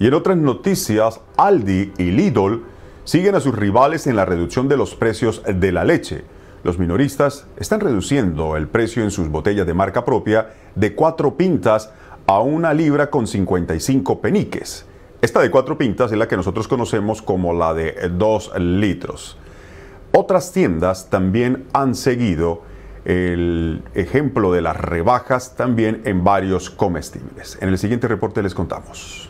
Y en otras noticias, Aldi y Lidl siguen a sus rivales en la reducción de los precios de la leche. Los minoristas están reduciendo el precio en sus botellas de marca propia de cuatro pintas a una libra con 55 peniques. Esta de 4 pintas es la que nosotros conocemos como la de 2 litros. Otras tiendas también han seguido el ejemplo de las rebajas también en varios comestibles. En el siguiente reporte les contamos.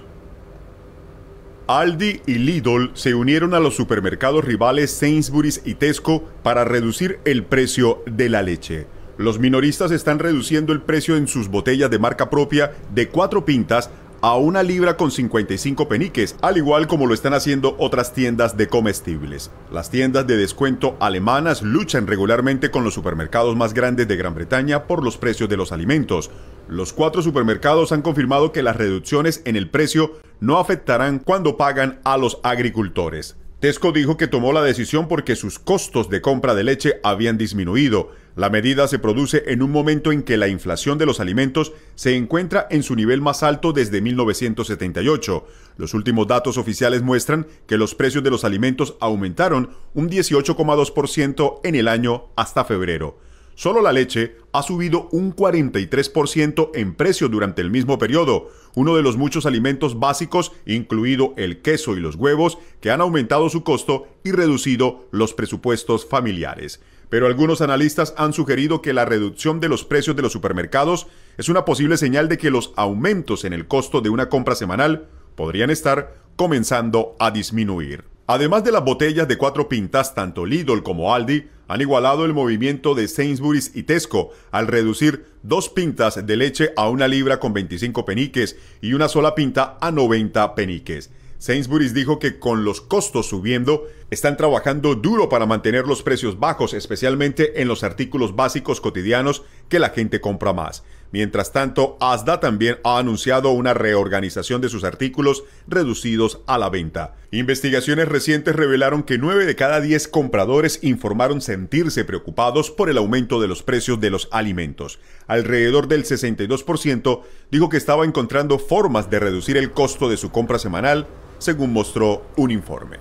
Aldi y Lidl se unieron a los supermercados rivales Sainsbury's y Tesco para reducir el precio de la leche. Los minoristas están reduciendo el precio en sus botellas de marca propia de cuatro pintas a una libra con 55 peniques, al igual como lo están haciendo otras tiendas de comestibles. Las tiendas de descuento alemanas luchan regularmente con los supermercados más grandes de Gran Bretaña por los precios de los alimentos. Los cuatro supermercados han confirmado que las reducciones en el precio no afectarán cuando pagan a los agricultores. Tesco dijo que tomó la decisión porque sus costos de compra de leche habían disminuido. La medida se produce en un momento en que la inflación de los alimentos se encuentra en su nivel más alto desde 1978. Los últimos datos oficiales muestran que los precios de los alimentos aumentaron un 18,2% en el año hasta febrero. Solo la leche ha subido un 43% en precio durante el mismo periodo, uno de los muchos alimentos básicos, incluido el queso y los huevos, que han aumentado su costo y reducido los presupuestos familiares. Pero algunos analistas han sugerido que la reducción de los precios de los supermercados es una posible señal de que los aumentos en el costo de una compra semanal podrían estar comenzando a disminuir. Además de las botellas de cuatro pintas, tanto Lidl como Aldi han igualado el movimiento de Sainsbury's y Tesco al reducir dos pintas de leche a una libra con 25 peniques y una sola pinta a 90 peniques. Sainsbury's dijo que con los costos subiendo, están trabajando duro para mantener los precios bajos, especialmente en los artículos básicos cotidianos que la gente compra más. Mientras tanto, Asda también ha anunciado una reorganización de sus artículos reducidos a la venta. Investigaciones recientes revelaron que 9 de cada 10 compradores informaron sentirse preocupados por el aumento de los precios de los alimentos. Alrededor del 62% dijo que estaba encontrando formas de reducir el costo de su compra semanal, según mostró un informe.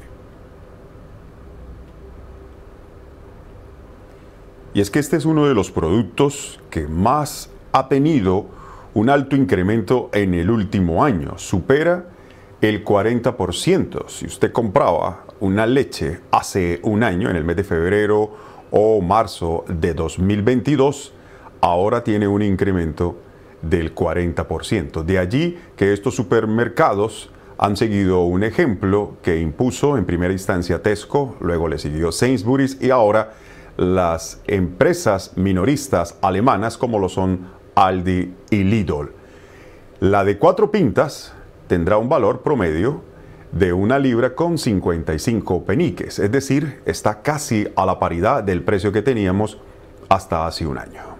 Y es que este es uno de los productos que más ha tenido un alto incremento en el último año. Supera el 40%. Si usted compraba una leche hace un año, en el mes de febrero o marzo de 2022, ahora tiene un incremento del 40%. De allí que estos supermercados han seguido un ejemplo que impuso en primera instancia Tesco, luego le siguió Sainsbury's y ahora las empresas minoristas alemanas como lo son Aldi y Lidl. La de cuatro pintas tendrá un valor promedio de una libra con 55 peniques, es decir, está casi a la paridad del precio que teníamos hasta hace un año.